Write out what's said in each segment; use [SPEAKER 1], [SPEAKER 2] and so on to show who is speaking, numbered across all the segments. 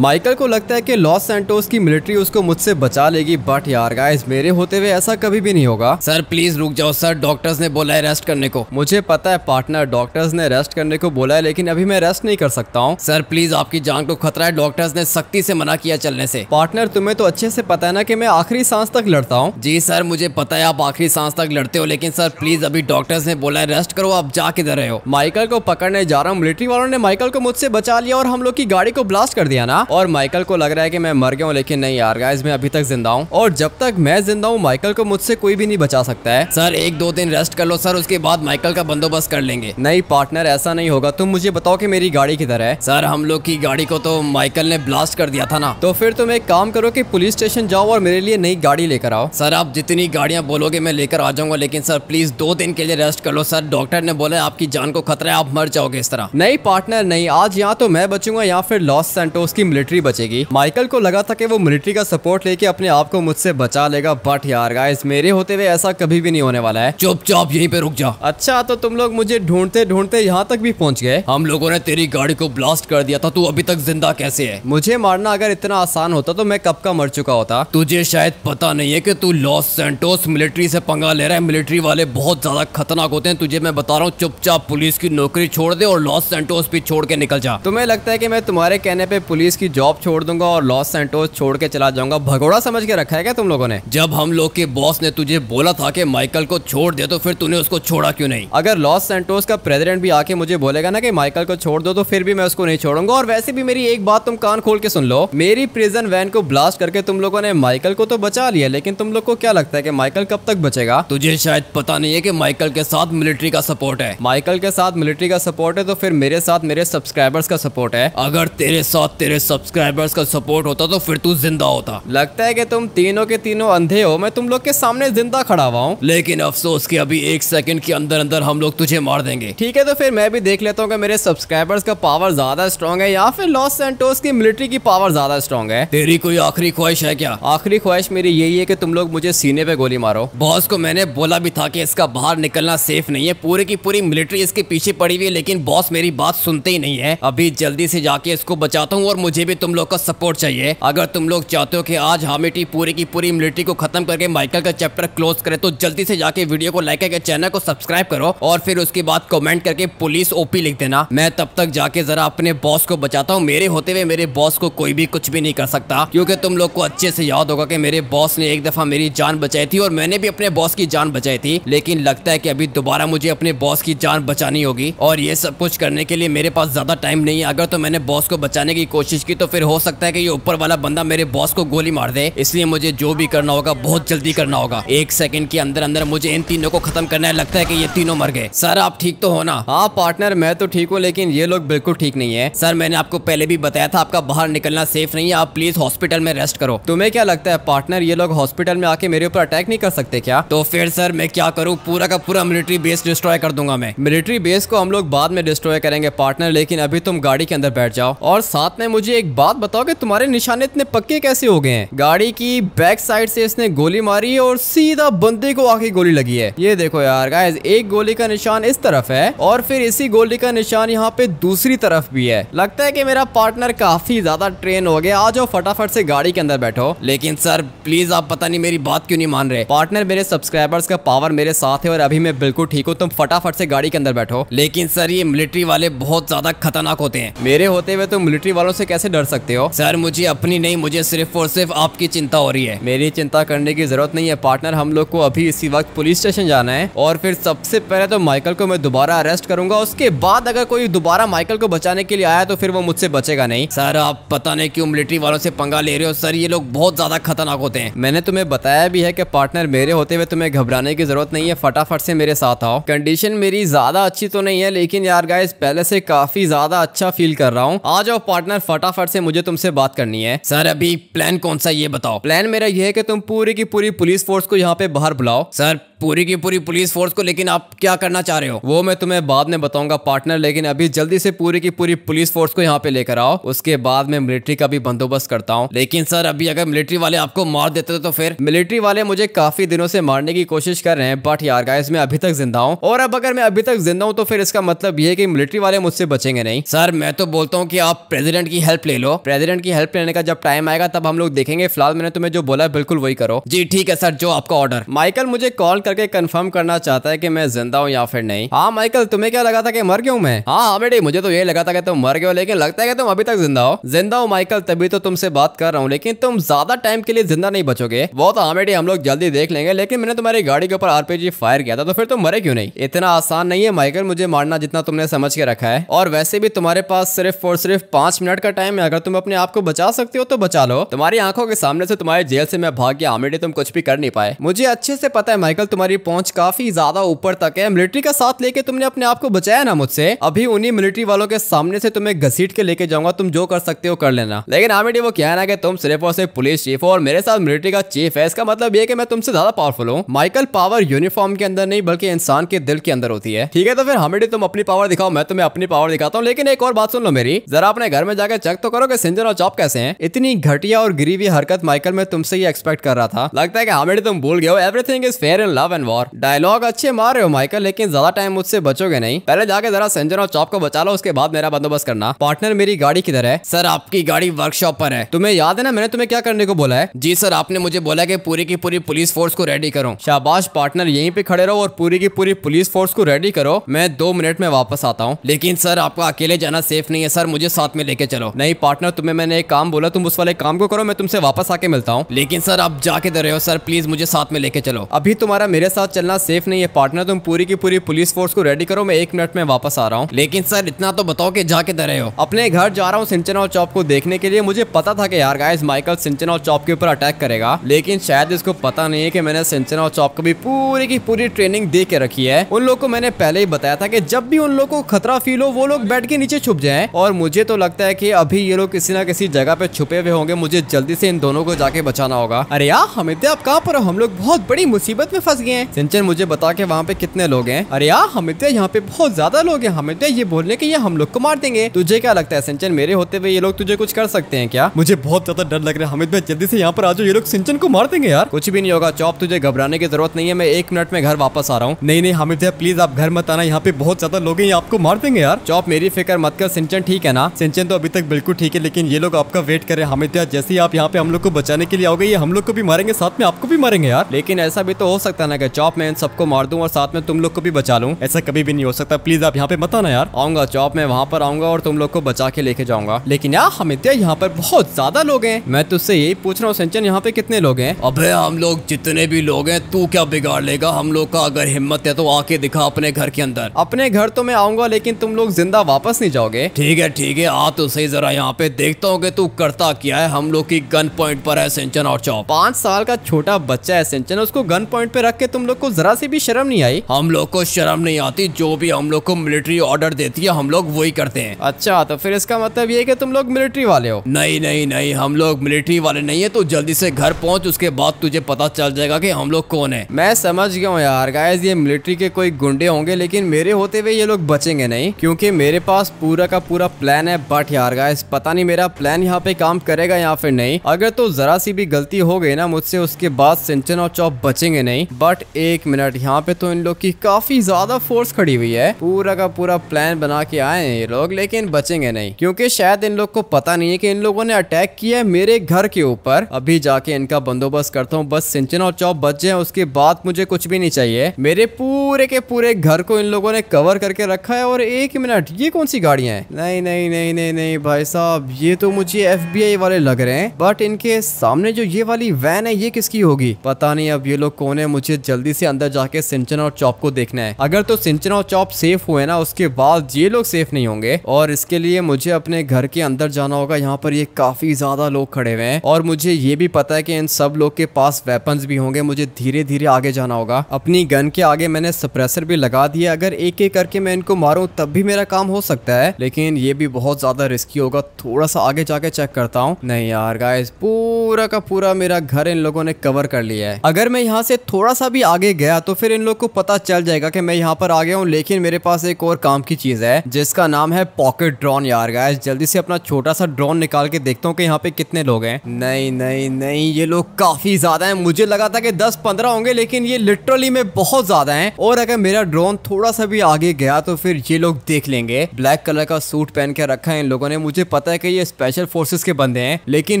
[SPEAKER 1] Michael को लगता है कि लॉस सेंटोस की मिलिट्री उसको मुझसे बचा लेगी बट यार गाइस मेरे होते हुए ऐसा कभी भी नहीं होगा सर प्लीज रुक जाओ सर डॉक्टर्स ने बोला है रेस्ट करने को मुझे पता है पार्टनर डॉक्टर्स ने रेस्ट करने को बोला है लेकिन अभी मैं रेस्ट नहीं कर सकता हूँ सर प्लीज आपकी जान को खतरा है डॉक्टर्स ने सख्ती से मना किया चलने से पार्टनर तुम्हें तो अच्छे से पता है ना की मैं आखिरी सांस तक लड़ता हूँ जी सर मुझे पता है आप आखिरी सांस तक लड़ते हो लेकिन सर प्लीज अभी डॉक्टर्स ने बोला है रेस्ट करो आप जा किधर रहे हो माइकल को पकड़ने जा रहा हूँ मिलिट्री वालों ने माइकल को मुझसे बचा लिया और हम लोग की गाड़ी को ब्लास्ट कर दिया ना और माइकल को लग रहा है कि मैं मर गया हूँ लेकिन नहीं यार गाइस मैं अभी तक जिंदा हूँ और जब तक मैं जिंदा हूँ माइकल को मुझसे कोई भी नहीं बचा सकता है सर एक दो दिन रेस्ट कर लो सर उसके बाद माइकल का बंदोबस्त कर लेंगे नहीं पार्टनर ऐसा नहीं होगा तुम मुझे बताओ की मेरी गाड़ी किधर है सर हम लोग की गाड़ी को तो माइकल ने ब्लास्ट कर दिया था ना तो फिर तुम एक काम करो की पुलिस स्टेशन जाओ और मेरे लिए नई गाड़ी लेकर आओ सर आप जितनी गाड़ियाँ बोलोगे मैं लेकर आ जाऊंगा लेकिन सर प्लीज दो दिन के लिए रेस्ट कर लो सर डॉक्टर ने बोला आपकी जान को खतरा है आप मर जाओगे इस तरह नहीं पार्टनर नहीं आज यहाँ तो मैं बचूंगा या फिर लॉस सेंटोस की मिलिट्री बचेगी माइकल को लगा था कि वो मिलिट्री का सपोर्ट लेके अपने आप को मुझसे बचा लेगा बट यार गाइस मेरे होते हुए ऐसा कभी भी नहीं होने वाला है चुपचाप यहीं पे रुक जा अच्छा तो तुम लोग मुझे ढूंढते ढूंढते यहाँ तक भी पहुँच गए हम लोगो ने तेरी गाड़ी को ब्लास्ट कर दिया था तू अभी तक जिंदा कैसे है मुझे मारना अगर इतना आसान होता तो मैं कब का मर चुका होता तुझे शायद पता नहीं है की तू लॉस सेंटोस मिलिट्री ऐसी पंगा ले रहा है मिलिट्री वाले बहुत ज्यादा खतरनाक होते हैं तुझे मैं बता रहा हूँ चुपचाप पुलिस की नौकरी छोड़ दे और लॉस सेंटोस भी छोड़ के निकल जा तुम्हें लगता है की मैं तुम्हारे कहने पे पुलिस की की जॉब छोड़ दूंगा और लॉस सेंटोस छोड़ के चला जाऊंगा भगोड़ा समझ के रखा है क्या तुम लोगों ने जब हम लोग के बॉस ने तुझे बोला था कि माइकल को छोड़ दे तो फिर तूने उसको छोड़ा क्यों नहीं अगर लॉस सेंटोस का प्रेसिडेंट भी आके मुझे बोलेगा ना कि माइकल को छोड़ दो तो फिर भी मैं उसको नहीं छोड़ूंगा और वैसे भी मेरी एक बात तुम कान खोल के सुन लो मेरी प्रिजन वैन को ब्लास्ट करके तुम लोगों ने माइकल को तो बचा लिया लेकिन तुम लोग को क्या लगता है कि माइकल कब तक बचेगा तुझे शायद पता नहीं है कि माइकल के साथ मिलिट्री का सपोर्ट है माइकल के साथ मिलिट्री का सपोर्ट है तो फिर मेरे साथ मेरे सब्सक्राइबर्स का सपोर्ट है अगर तेरे साथ तेरे सब सब्सक्राइबर्स का सपोर्ट होता तो फिर तू जिंदा होता लगता है कि तुम तीनों के तीनों अंधे हो मैं तुम लोग के सामने जिंदा खड़ा हुआ हूँ लेकिन अफसोस की अभी एक सेकंड के अंदर अंदर हम लोग तुझे मार देंगे ठीक है तो फिर मैं भी देख लेता हूँ की मेरे सब्सक्राइबर्स का पावर ज्यादा स्ट्रॉन्ग है या फिर लॉस एंटोस की मिलिट्री की पावर ज्यादा स्ट्रॉन्ग है तेरी कोई आखिरी ख्वाहिश है क्या आखिरी ख्वाहिश मेरी यही है की तुम लोग मुझे सीने पे गोली मारो बॉस को मैंने बोला भी था की इसका बाहर निकलना सेफ नहीं है पूरी की पूरी मिलिट्री इसके पीछे पड़ी हुई है लेकिन बॉस मेरी बात सुनते ही नहीं है अभी जल्दी से जाके इसको बचाता हूँ और मुझे अभी भी तुम लोग का सपोर्ट चाहिए अगर तुम लोग चाहते हो कि आज हामिटी पूरी की पूरी मिलिट्री को खत्म करके माइकल का चैप्टर क्लोज करे तो जल्दी से जाके वीडियो को लाइक करके चैनल को सब्सक्राइब करो और फिर उसके बाद कमेंट करके पुलिस ओपी लिख देना मैं तब तक जाके जरा अपने बॉस को बचाता हूँ मेरे होते हुए मेरे बॉस को कोई भी कुछ भी नहीं कर सकता क्यूँकी तुम लोग को अच्छे से याद होगा की मेरे बॉस ने एक दफा मेरी जान बचाई थी और मैंने भी अपने बॉस की जान बचाई थी लेकिन लगता है की अभी दोबारा मुझे अपने बॉस की जान बचानी होगी और ये सब कुछ करने के लिए मेरे पास ज्यादा टाइम नहीं है अगर तो मैंने बॉस को बचाने की कोशिश की तो फिर हो सकता है कि ये ऊपर वाला बंदा मेरे बॉस को गोली मार दे इसलिए मुझे जो भी करना होगा बहुत जल्दी करना होगा एक सेकंड के अंदर अंदर मुझे इन तीनों को खत्म करना है लगता है कि ये तीनों मर गए सर आप ठीक तो हो ना हाँ पार्टनर मैं तो ठीक हूँ लेकिन ये लोग बिल्कुल ठीक नहीं है सर मैंने आपको पहले भी बताया था आपका बाहर निकलना सेफ नहीं है आप प्लीज हॉस्पिटल में रेस्ट करो तुम्हें क्या लगता है पार्टनर ये लोग हॉस्पिटल में आके मेरे ऊपर अटैक नहीं कर सकते क्या तो फिर सर मैं क्या करूँ पूरा का पूरा मिलिट्री बेस डिस्ट्रॉय कर दूंगा मैं मिलिट्री बेस को हम लोग बाद में डिस्ट्रॉय करेंगे पार्टनर लेकिन अभी तुम गाड़ी के अंदर बैठ जाओ और साथ में मुझे एक बात बताओ कि तुम्हारे निशाने इतने पक्के कैसे हो गए हैं गाड़ी की बैक साइड से इसने गोली मारी है और सीधा बंदे को आके गोली लगी है ये देखो यार गाइस एक गोली का निशान इस तरफ है और फिर इसी गोली का निशान यहाँ पे दूसरी तरफ भी है लगता है की मेरा पार्टनर काफी ज्यादा ट्रेन हो गया आज जाओ फटाफट से गाड़ी के अंदर बैठो लेकिन सर प्लीज आप पता नहीं मेरी बात क्यों नहीं मान रहे पार्टनर मेरे सब्सक्राइबर्स का पावर मेरे साथ है और अभी मैं बिल्कुल ठीक हूँ तुम फटाफट से गाड़ी के अंदर बैठो लेकिन सर ये मिलिट्री वाले बहुत ज्यादा खतरनाक होते हैं मेरे होते हुए तो मिलिट्री वालों से कैसे कैसे डर सकते हो सर मुझे अपनी नहीं मुझे सिर्फ और सिर्फ आपकी चिंता हो रही है मेरी चिंता करने की जरूरत नहीं है पार्टनर हम लोग को अभी इसी वक्त पुलिस स्टेशन जाना है और फिर सबसे पहले तो माइकल को मैं दोबारा अरेस्ट करूंगा उसके बाद अगर कोई दोबारा माइकल को बचाने के लिए आया तो फिर वो मुझसे बचेगा नहीं सर आप पता नहीं क्यों मिलिट्री वालों से पंगा ले रहे हो सर ये लोग बहुत ज्यादा खतरनाक होते हैं मैंने तुम्हें बताया भी है कि पार्टनर मेरे होते हुए तुम्हें घबराने की जरूरत नहीं है फटाफट से मेरे साथ आओ कंडीशन मेरी ज्यादा अच्छी तो नहीं है लेकिन यार गाइस पहले से काफी ज्यादा अच्छा फील कर रहा हूँ आ जाओ पार्टनर फटाफट फटाफट से मुझे तुमसे बात करनी है सर अभी प्लान कौन सा ये बताओ प्लान मेरा ये है कि तुम पूरी की पूरी पुलिस फोर्स को यहाँ पे बाहर बुलाओ सर पूरी की पूरी पुलिस फोर्स को लेकिन आप क्या करना चाह रहे हो वो मैं तुम्हें बाद में बताऊंगा पार्टनर लेकिन अभी जल्दी से पूरी की पूरी पुलिस फोर्स को यहाँ पे लेकर आओ उसके बाद में मिलिट्री का भी बंदोबस्त करता हूँ लेकिन सर अभी अगर मिलिट्री वाले आपको मार देते तो फिर मिलिट्री वाले मुझे काफी दिनों से मारने की कोशिश कर रहे हैं बट यार गाइस मैं अभी तक जिंदा हूँ और अब अगर मैं अभी तक जिंदा हूँ तो फिर इसका मतलब ये की मिलिट्री वाले मुझसे बचेंगे नहीं सर मैं तो बोलता हूँ की आप प्रेसिडेंट की हेल्प ले लो प्रेसिडेंट की हेल्प लेने का जब टाइम आएगा तब हम लोग देखेंगे फिलहाल मैंने तुम्हें जो बोला बिल्कुल वही करो जी ठीक है सर जो आपका ऑर्डर माइकल मुझे कॉल करके कंफर्म करना चाहता है कि मैं जिंदा हूँ या फिर नहीं हाँ माइकल तुम्हें क्या लगा था कि मर गयू मैं हाँ हाँ बेटी मुझे तो ये लगा था कि तुम मर गये हो लेकिन लगता है कि तुम अभी तक जिंदा हो जिंदा हो माइकल तभी तो तुमसे बात कर रहा हूँ लेकिन तुम ज्यादा टाइम के लिए जिंदा नहीं बचोगे वो तो हाँ बेटी हम लोग जल्दी देख लेंगे लेकिन मैंने तुम्हारी गाड़ी के ऊपर आरपीजी फायर किया था तो फिर तुम मरे क्यों नहीं इतना आसान नहीं है माइकल मुझे मारना जितना तुमने समझ के रखा है और वैसे भी तुम्हारे पास सिर्फ और सिर्फ पांच मिनट का टाइम है अगर तुम अपने आप को बचा सकते हो तो बचा लो तुम्हारी आंखों के सामने से तुम्हारे जेल से मैं भाग गया आमेडी हाँ, तुम कुछ भी कर नहीं पाए मुझे अच्छे से पता है माइकल तुम्हारी पहुंच काफी ज्यादा ऊपर तक है मिलिट्री का साथ लेके तुमने अपने आप को बचाया ना मुझसे अभी उन्हीं मिलिट्री वालों के सामने से तुम्हें घसीट के लेके जाऊंगा तुम जो कर सकते हो कर लेना लेकिन आमिटी वो क्या है ना कि तुम सिर्फ और सिर्फ पुलिस चीफ हो और मेरे साथ मिलिट्री का चीफ है इसका मतलब ये कि मैं तुमसे ज्यादा पावरफुल हूँ माइकल पावर यूनिफॉर्म के अंदर नहीं बल्कि इंसान के दिल के अंदर होती है ठीक है तो फिर हमेडी तुम अपनी पावर दिखाओ मैं तुम्हें अपनी पावर दिखाता हूँ लेकिन एक और बात सुन लो मेरी जरा अपने घर में जाकर चेक तो करो कि सिंजन और चॉप कैसे हैं इतनी घटिया और गरीबी हरकत माइकल मैं तुमसे ही एक्सपेक्ट कर रहा था लगता है कि हमिडी तुम भूल गए हो everything is fair in love love and war dialogue अच्छे मार रहे हो माइकल लेकिन ज्यादा टाइम मुझसे बचोगे नहीं पहले जाके जरा संजन और चौप को बचा लो उसके बाद मेरा बंदोबस्त करना पार्टनर मेरी गाड़ी किधर है सर आपकी गाड़ी वर्कशॉप पर है तुम्हें याद है ना मैंने तुम्हें क्या करने को बोला है जी सर आपने मुझे बोला की पूरी की पूरी पुलिस फोर्स को रेडी करो शाबाश पार्टनर यहीं पे खड़े रहो और पूरी की पूरी पुलिस फोर्स को रेडी करो मैं दो मिनट में वापस आता हूँ लेकिन सर आपको अकेले जाना सेफ नहीं है सर मुझे साथ में लेके चलो नहीं पार्टनर तुम्हें मैंने एक काम बोला तुम उस वाले काम को करो मैं तुमसे वापस आके मिलता हूँ लेकिन सर आप जाके दे रहे हो सर प्लीज मुझे साथ में लेके चलो अभी तुम्हारा मेरे साथ चलना सेफ नहीं है पार्टनर तुम पूरी की पूरी पुलिस फोर्स को रेडी करो मैं एक मिनट में वापस आ रहा हूँ लेकिन सर इतना तो बताओ कि जाके दे रहे हो अपने घर जा रहा हूँ सिंचना और चौप को देखने के लिए मुझे पता था कि यार गाइस माइकल सिंचना और चौप के ऊपर अटैक करेगा लेकिन शायद इसको पता नहीं है की मैंने सिंचना और चौप को भी पूरी की पूरी ट्रेनिंग दे के रखी है उन लोग को मैंने पहले ही बताया था की जब भी उन लोग को खतरा फील हो वो लोग बैठ के नीचे छुप जाए और मुझे तो लगता है की अभी ये लोग किसी न किसी जगह पे छुपे हुए होंगे मुझे जल्दी से इन दोनों को जाके बचाना होगा अरे यार हमें आप कहाँ पर हम लोग बहुत बड़ी मुसीबत में फंस गए हैं सिंचन मुझे बता के वहाँ पे कितने लोग हैं अरे यार इतने यहाँ पे बहुत ज्यादा लोग हैं इतने ये बोलने की ये हम लोग को मार देंगे तुझे क्या लगता है सिंचन मेरे होते हुए ये लोग तुझे कुछ कर सकते हैं क्या मुझे बहुत ज्यादा डर लग रहा है हमित भाई जल्दी से यहाँ पर आ जाओ ये लोग सिंचन को मार देंगे यार कुछ भी नहीं होगा चौप तुझे घबराने की जरूरत नहीं है मैं एक मिनट में घर वापस आ रहा हूँ नहीं नहीं हमित भाई प्लीज आप घर मत आना यहाँ पे बहुत ज्यादा लोग हैं आपको मार देंगे यार चौप मेरी फिक्र मत कर सिंचन ठीक है ना सिंचन तो अभी तक बिल्कुल ठीक है लेकिन ये लोग आपका वेट कर रहे हैं हमित जैसे ही आप यहाँ पे हम लोग को बचाने के लिए आओगे ये हम लोग को भी मारेंगे साथ में आपको भी मारेंगे यार लेकिन ऐसा भी तो हो सकता है मैं गया चौप मैं इन सबको मार दूं और साथ में तुम लोग को भी बचा लूँ ऐसा कभी भी नहीं हो सकता प्लीज आप यहाँ पे मत आना यार आऊंगा चौप मैं वहाँ पर आऊंगा और तुम लोग को बचा के लेके जाऊंगा लेकिन यार हमित्या यहाँ पर बहुत ज्यादा लोग हैं मैं तुझसे यही पूछ रहा हूँ सिंचन यहाँ पे कितने लोग हैं अब हम लोग जितने भी लोग हैं तू क्या बिगाड़ लेगा हम लोग का अगर हिम्मत है तो आके दिखा अपने घर के अंदर अपने घर तो मैं आऊंगा लेकिन तुम लोग जिंदा वापस नहीं जाओगे ठीक है ठीक है आ तो सही जरा यहाँ पे देखता हूँ तू करता क्या है हम लोग की गन पॉइंट पर है सिंचन और चौप पांच साल का छोटा बच्चा है सिंचन उसको गन पॉइंट पे रख के के तुम लोग को जरा सी भी शर्म नहीं आई हम लोग को शर्म नहीं आती जो भी हम लोग को मिलिट्री ऑर्डर देती है हम लोग वही करते हैं अच्छा तो फिर इसका मतलब ये की तुम लोग मिलिट्री वाले हो नहीं नहीं नहीं हम लोग मिलिट्री वाले नहीं है तो जल्दी से घर पहुँच उसके बाद तुझे पता चल जाएगा की हम लोग कौन है मैं समझ गया हूँ यार गाइज ये मिलिट्री के कोई गुंडे होंगे लेकिन मेरे होते हुए ये लोग बचेंगे नहीं क्योंकि मेरे पास पूरा का पूरा प्लान है बट यार गाइज पता नहीं मेरा प्लान यहाँ पे काम करेगा या फिर नहीं अगर तो जरा सी भी गलती हो गई ना मुझसे उसके बाद सिंचन और चौप बचेंगे नहीं बट एक मिनट यहाँ पे तो इन लोग की काफी ज्यादा फोर्स खड़ी हुई है पूरा का पूरा प्लान बना के आए हैं ये लोग लेकिन बचेंगे नहीं क्योंकि शायद इन लोग को पता नहीं है कि इन लोगों ने अटैक किया है मेरे घर के ऊपर अभी जाके इनका बंदोबस्त करता हूँ बस सिंचन और चौप बच जाए उसके बाद मुझे कुछ भी नहीं चाहिए मेरे पूरे के पूरे घर को इन लोगों ने कवर करके रखा है और एक मिनट ये कौन सी गाड़िया है नहीं नहीं नहीं नहीं नहीं भाई साहब ये तो मुझे एफ वाले लग रहे हैं बट इनके सामने जो ये वाली वैन है ये किसकी होगी पता नहीं अब ये लोग कौन है मुझे मुझे जल्दी से अंदर जाके सिंचन और चौप को देखना है अगर तो सिंचन और चौप सेफ हुए ना उसके बाद ये लोग सेफ नहीं होंगे और इसके लिए मुझे अपने घर के अंदर जाना होगा यहाँ पर ये काफी ज्यादा लोग खड़े हुए हैं और मुझे ये भी पता है की इन सब लोग के पास वेपन भी होंगे मुझे धीरे धीरे आगे जाना होगा अपनी गन के आगे मैंने सप्रेसर भी लगा दिया अगर एक एक करके मैं इनको मारू तब भी मेरा काम हो सकता है लेकिन ये भी बहुत ज्यादा रिस्की होगा थोड़ा सा आगे जाके चेक करता हूँ नहीं यार गाइस पूरा का पूरा मेरा घर इन लोगों ने कवर कर लिया है अगर मैं यहाँ से थोड़ा सा सा भी आगे गया तो फिर इन लोग को पता चल जाएगा कि मैं यहाँ पर आ गया हूँ लेकिन मेरे पास एक और काम की चीज़ है जिसका नाम है पॉकेट ड्रोन यार गाइस जल्दी से अपना छोटा सा ड्रोन निकाल के देखता हूँ कि यहाँ पे कितने लोग हैं नहीं नहीं नहीं ये लोग काफ़ी ज़्यादा हैं मुझे लगा था कि दस पंद्रह होंगे लेकिन ये लिटरली में बहुत ज़्यादा है और अगर मेरा ड्रोन थोड़ा सा भी आगे गया तो फिर ये लोग देख लेंगे ब्लैक कलर का सूट पहन के रखा है इन लोगों ने मुझे पता है कि ये स्पेशल फोर्सेस के बंदे हैं लेकिन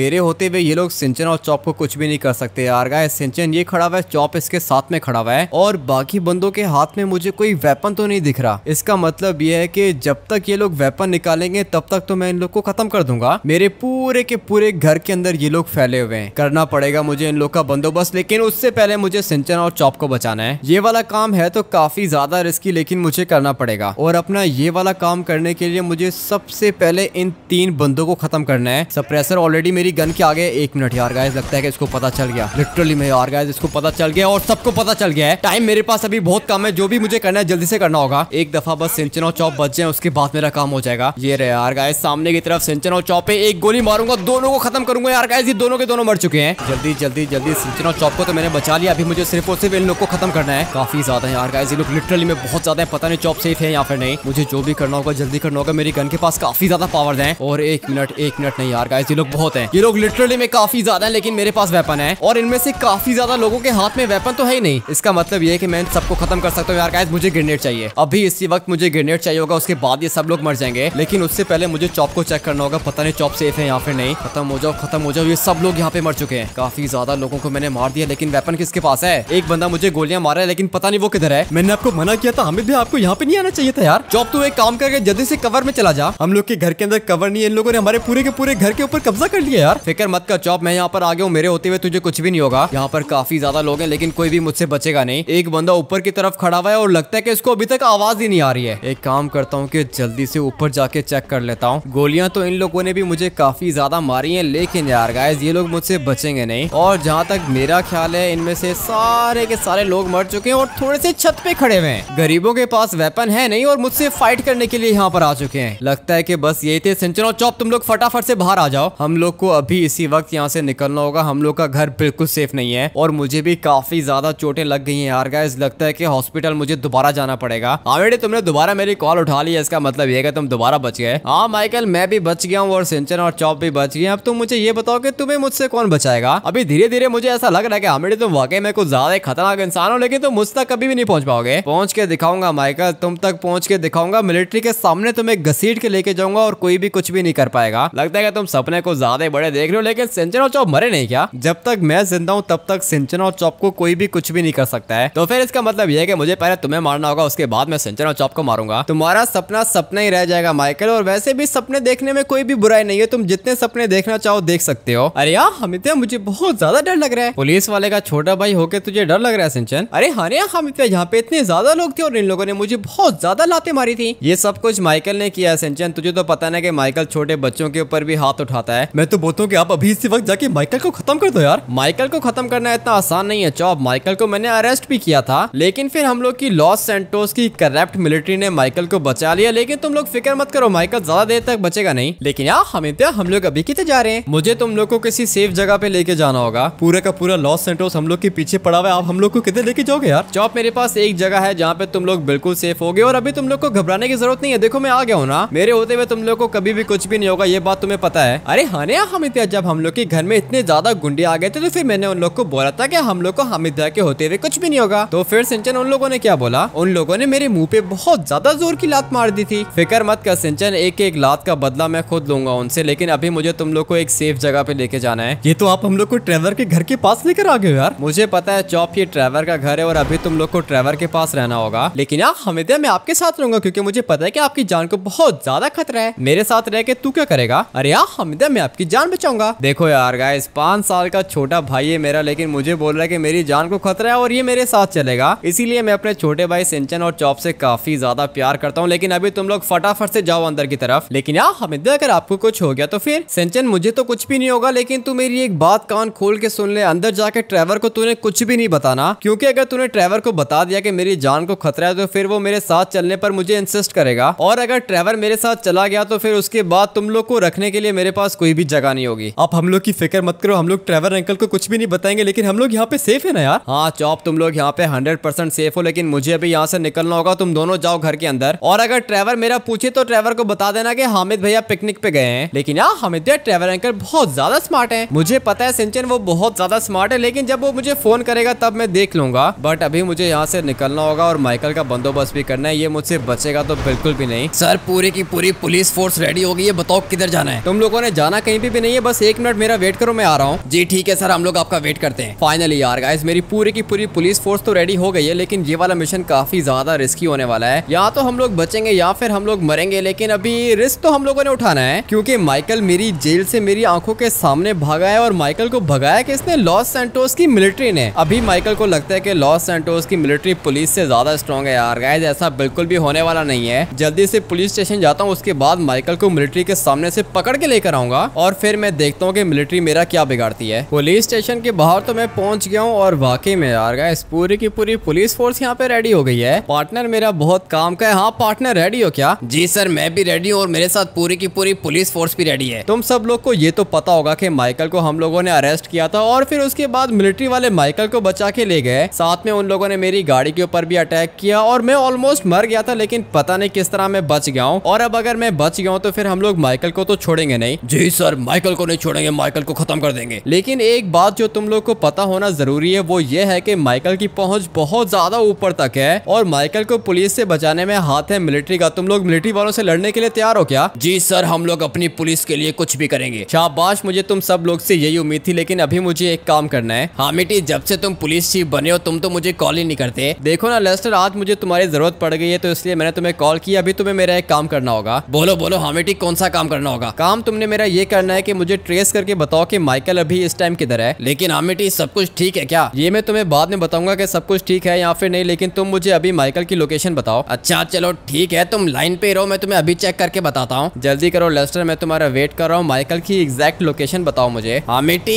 [SPEAKER 1] मेरे होते हुए ये लोग सिंचन और चौप को कुछ भी नहीं कर सकते यार गाय सिंचन ये खड़ा हुआ है चौप इसके साथ में खड़ा हुआ है और बाकी बंदों के हाथ में मुझे कोई वेपन तो नहीं दिख रहा इसका मतलब ये है कि जब तक ये लोग वेपन निकालेंगे तब तक तो मैं इन लोग को खत्म कर दूंगा मेरे पूरे के पूरे घर के अंदर ये लोग फैले हुए हैं करना पड़ेगा मुझे इन लोग का बंदोबस्त लेकिन उससे पहले मुझे सिंचन और चौप को बचाना है ये वाला काम है तो काफी ज्यादा रिस्की लेकिन मुझे करना पड़ेगा और अपना ये वाला काम करने के लिए मुझे सबसे पहले इन तीन बंदों को खत्म करना है सप्रेसर ऑलरेडी मेरी गन के आगे एक मिनट यार गाइस लगता है कि इसको पता चल गया लिटरली मैं यार गाइस इसको पता चल गया और सब सबको पता चल गया है टाइम मेरे पास अभी बहुत कम है जो भी मुझे करना है जल्दी से करना होगा एक दफा बस सिंचनो चौप बच जाए उसके बाद मेरा काम हो जाएगा ये रहे यार गाय सामने की तरफ सिंचनो चौप पे एक गोली मारूंगा दोनों को खत्म करूंगा यार गाय ये दोनों के दोनों मर चुके हैं जल्दी जल्दी जल्दी सिंचनो चौप को तो मैंने बचा लिया अभी मुझे सिर्फ और सिर्फ इन लोग को खत्म करना है काफी ज्यादा है यार गाय ये लोग लिटरली में बहुत ज्यादा है पता नहीं चौप सेफ है या फिर नहीं मुझे जो भी करना होगा जल्दी करना होगा मेरी गन के पास काफी ज्यादा पावर है और एक मिनट एक मिनट नहीं यार गाइस ये लोग बहुत है ये लोग लिटरली में काफी ज्यादा है लेकिन मेरे पास वेपन है और इनमें से काफी ज्यादा लोगों के हाथ में वेपन तो तो है ही नहीं इसका मतलब ये कि मैं सबको खत्म कर सकता हूँ यार गाइस मुझे ग्रेनेड चाहिए अभी इसी वक्त मुझे ग्रेनेड चाहिए होगा उसके बाद ये सब लोग मर जाएंगे लेकिन उससे पहले मुझे चॉप को चेक करना होगा पता नहीं चॉप सेफ है या फिर नहीं खत्म हो जाओ खत्म हो जाओ ये सब लोग यहाँ पे मर चुके हैं काफी ज्यादा लोगों को मैंने मार दिया लेकिन वेपन किसके पास है एक बंदा मुझे गोलियां मारा है लेकिन पता नहीं वो किधर है मैंने आपको मना किया था हमें भी आपको यहाँ पे नहीं आना चाहिए था यार चॉप तो एक काम करके जल्दी से कवर में चला जा हम लोग के घर के अंदर कवर नहीं है इन लोगों ने हमारे पूरे के पूरे घर के ऊपर कब्जा कर लिया यार फिक्र मत कर चॉप मैं यहाँ पर आगे हूँ मेरे होते हुए तुझे कुछ भी नहीं होगा यहाँ पर काफी ज्यादा लोग हैं लेकिन कोई भी मुझसे बचेगा नहीं एक बंदा ऊपर की तरफ खड़ा हुआ है और लगता है कि इसको अभी तक आवाज ही नहीं आ रही है एक काम करता हूँ कि जल्दी से ऊपर जाके चेक कर लेता हूँ गोलियां तो इन लोगों ने भी मुझे काफी ज्यादा मारी है लेकिन यार गायज ये लोग मुझसे बचेंगे नहीं और जहाँ तक मेरा ख्याल है इनमें से सारे के सारे लोग मर चुके हैं और थोड़े से छत पे खड़े हुए हैं गरीबों के पास वेपन है नहीं और मुझसे फाइट करने के लिए यहाँ पर आ चुके हैं लगता है की बस यही थे सिंचन चौप तुम लोग फटाफट से बाहर आ जाओ हम लोग को अभी इसी वक्त यहाँ से निकलना होगा हम लोग का घर बिल्कुल सेफ नहीं है और मुझे भी काफी ज्यादा ज़्यादा चोटें लग गई हैं यार गाइस लगता है कि हॉस्पिटल मुझे दोबारा जाना पड़ेगा आवेडी तुमने दोबारा मेरी कॉल उठा ली है इसका मतलब ये तुम दोबारा बच गए हाँ माइकल मैं भी बच गया हूँ और सिंचन और चौप भी बच गए अब तुम मुझे ये बताओ की तुम्हें मुझसे कौन बचाएगा अभी धीरे धीरे मुझे ऐसा लग रहा है की आवेडी तुम वाकई में कुछ ज्यादा खतरनाक इंसान हो लेकिन तुम मुझ तक कभी भी नहीं पहुंच पाओगे पहुंच के दिखाऊंगा माइकल तुम तक पहुंच के दिखाऊंगा मिलिट्री के सामने तुम्हें घसीट के लेके जाऊंगा और कोई भी कुछ भी नहीं कर पाएगा लगता है कि तुम सपने को ज्यादा बड़े देख रहे हो लेकिन सिंचन और चौप मरे नहीं क्या जब तक मैं जिंदा हूँ तब तक सिंचन और चौप को कोई भी कुछ भी नहीं कर सकता है तो फिर इसका मतलब यह है कि मुझे पहले तुम्हें मारना होगा उसके बाद मैं सेंचर और चॉप को मारूंगा तुम्हारा सपना सपना ही रह जाएगा माइकल और वैसे भी सपने देखने में कोई भी बुराई नहीं है तुम जितने सपने देखना चाहो देख सकते हो अरे यार हमित मुझे बहुत ज्यादा डर लग रहा है पुलिस वाले का छोटा भाई होके तुझे डर लग रहा है सिंचन अरे हरे हाँ हमित हाँ, यहाँ पे इतने ज्यादा लोग थे और इन लोगों ने मुझे बहुत ज्यादा लाते मारी थी ये सब कुछ माइकल ने किया सिंचन तुझे तो पता ना कि माइकल छोटे बच्चों के ऊपर भी हाथ उठाता है मैं तो बोलता हूँ की आप अभी इसी वक्त जाके माइकल को खत्म कर दो यार माइकल को खत्म करना इतना आसान नहीं है चौप माइकल को मैंने अरेस्ट भी किया था लेकिन फिर हम लोग की लॉस सेंटोस की करप्ट मिलिट्री ने माइकल को बचा लिया लेकिन तुम लोग फिक्र मत करो माइकल ज्यादा देर तक बचेगा नहीं लेकिन यार तो हम लोग अभी कितने जा रहे हैं मुझे तुम लोग को किसी सेफ जगह पे लेके जाना होगा पूरा का पूरा लॉस सेंटोस हम लोग के पीछे पड़ा हुआ है आप हम लोग को कितने लेके जाओगे यार चौप मेरे पास एक जगह है जहाँ पे तुम लोग बिल्कुल सेफ हो गए और अभी तुम लोग को घबराने की जरूरत नहीं है देखो मैं आ गया हूँ ना मेरे होते हुए तुम लोग को कभी भी कुछ भी नहीं होगा ये बात तुम्हें पता है अरे हाँ यार जब हम लोग के घर में इतने ज्यादा गुंडे आ गए थे तो फिर मैंने उन लोग को बोला था की हम लोग को हमित सुविधा के होते हुए कुछ भी नहीं होगा तो फिर सिंचन उन लोगों ने क्या बोला उन लोगों ने मेरे मुंह पे बहुत ज्यादा जोर की लात मार दी थी फिक्र मत कर सिंचन एक एक लात का बदला मैं खुद लूंगा उनसे लेकिन अभी मुझे तुम लोग को एक सेफ जगह पे लेके जाना है ये तो आप हम लोग को ट्रेवर के घर के पास लेकर आ गए यार मुझे पता है चौप ये ट्रेवर का घर है और अभी तुम लोग को ट्रेवर के पास रहना होगा लेकिन यार हमिदा मैं आपके साथ रहूंगा क्योंकि मुझे पता है की आपकी जान को बहुत ज्यादा खतरा है मेरे साथ रह के तू क्या करेगा अरे यार हमिदा मैं आपकी जान बचाऊंगा देखो यार गाइस पांच साल का छोटा भाई है मेरा लेकिन मुझे बोल रहा है की मेरी जान को खतरा है और ये मेरे साथ चलेगा इसीलिए मैं अपने छोटे भाई सिंचन और चौप से काफी ज्यादा प्यार करता हूँ लेकिन अभी तुम लोग फटाफट से जाओ अंदर की तरफ लेकिन यार हमिद तो अगर आपको कुछ हो गया तो फिर सिंचन मुझे तो कुछ भी नहीं होगा लेकिन तू मेरी एक बात कान खोल के सुन ले अंदर जाके ट्रेवर को तूने कुछ भी नहीं बताना क्योंकि अगर तूने ट्रेवर को बता दिया कि मेरी जान को खतरा है तो फिर वो मेरे साथ चलने पर मुझे इंसिस्ट करेगा और अगर ट्रेवर मेरे साथ चला गया तो फिर उसके बाद तुम लोग को रखने के लिए मेरे पास कोई भी जगह नहीं होगी आप हम लोग की फिक्र मत करो हम लोग ट्रेवर अंकल को कुछ भी नहीं बताएंगे लेकिन हम लोग यहाँ पे सेफ है ना यार हाँ चौप तुम लोग यहाँ पे हंड्रेड परसेंट सेफ हो लेकिन मुझे अभी यहाँ से निकलना होगा तुम दोनों जाओ घर के अंदर और अगर ट्रेवर मेरा पूछे तो ट्रेवर को बता देना की हामिद भैया पिकनिक पे गए हैं लेकिन यार हामिद भैया ट्रेवर एंकर बहुत ज्यादा स्मार्ट है मुझे पता है सिंचन वो बहुत ज्यादा स्मार्ट है लेकिन जब वो मुझे फोन करेगा तब मैं देख लूंगा बट अभी मुझे यहाँ से निकलना होगा और माइकल का बंदोबस्त भी करना है ये मुझसे बचेगा तो बिल्कुल भी नहीं सर पूरी की पूरी पुलिस फोर्स रेडी हो गई है बताओ किधर जाना है तुम लोगों ने जाना कहीं भी नहीं है बस एक मिनट मेरा वेट करो मैं आ रहा हूँ जी ठीक है सर हम लोग आपका वेट करते हैं फाइनली यार गाइस मेरी पूरी की पूरी पुलिस फोर्स तो रेडी हो गई है लेकिन ये वाला मिशन काफी ज्यादा रिस्की होने वाला है या तो हम लोग बचेंगे या फिर हम लोग मरेंगे लेकिन अभी रिस्क तो हम लोगों ने उठाना है क्योंकि माइकल मेरी जेल से मेरी आंखों के सामने भागा है और माइकल को भगाया किसने लॉस सेंटोस की मिलिट्री ने अभी माइकल को लगता है की लॉस सेंटोस की मिलिट्री पुलिस से ज्यादा स्ट्रॉन्ग है यार गाय ऐसा बिल्कुल भी होने वाला नहीं है जल्दी से पुलिस स्टेशन जाता हूँ उसके बाद माइकल को मिलिट्री के सामने से पकड़ के लेकर आऊंगा और फिर मैं देखता हूँ कि मिलिट्री मेरा क्या बिगाड़ती है पुलिस स्टेशन के बाहर तो मैं पहुंच गया हूँ और वाकई वाकई में यार गाइस पूरी की पूरी पुलिस फोर्स यहाँ पे रेडी हो गई है पार्टनर मेरा बहुत काम का है हाँ पार्टनर रेडी हो क्या जी सर मैं भी रेडी हूँ और मेरे साथ पूरी की पूरी पुलिस फोर्स भी रेडी है तुम सब लोग को ये तो पता होगा की माइकल को हम लोगों ने अरेस्ट किया था और फिर उसके बाद मिलिट्री वाले माइकल को बचा के ले गए साथ में उन लोगों ने मेरी गाड़ी के ऊपर भी अटैक किया और मैं ऑलमोस्ट मर गया था लेकिन पता नहीं किस तरह मैं बच गया हूँ और अब अगर मैं बच गया हूँ तो फिर हम लोग माइकल को तो छोड़ेंगे नहीं जी सर माइकल को नहीं छोड़ेंगे माइकल को खत्म कर देंगे लेकिन एक बात जो तुम लोग को पता होना जरूरी है वो ये है कि माइकल की पहुंच बहुत ज्यादा ऊपर तक है और माइकल को पुलिस से बचाने में हाथ है मिलिट्री का तुम लोग मिलिट्री वालों से लड़ने के लिए तैयार हो क्या जी सर हम लोग अपनी पुलिस के लिए कुछ भी करेंगे शाबाश मुझे तुम सब लोग से यही उम्मीद थी लेकिन अभी मुझे एक काम करना है हामिटी जब से तुम पुलिस चीफ बने हो तुम तो मुझे कॉल ही नहीं करते देखो ना लेस्टर आज मुझे तुम्हारी जरूरत पड़ गई है तो इसलिए मैंने तुम्हें कॉल किया अभी तुम्हें मेरा एक काम करना होगा बोलो बोलो हामिटी कौन सा काम करना होगा काम तुमने मेरा ये करना है की मुझे ट्रेस करके बताओ की माइकल अभी इस टाइम किधर है लेकिन हामिटी सब कुछ ठीक है क्या ये मैं तुम्हें बाद में बताऊंगा कि सब कुछ ठीक है या फिर नहीं लेकिन तुम मुझे अभी माइकल की लोकेशन बताओ अच्छा चलो ठीक है तुम लाइन पे रहो मैं तुम्हें अभी चेक करके बताता हूँ जल्दी करो लेस्टर मैं तुम्हारा वेट कर रहा हूँ माइकल की एग्जैक्ट लोकेशन बताओ मुझे हामिटी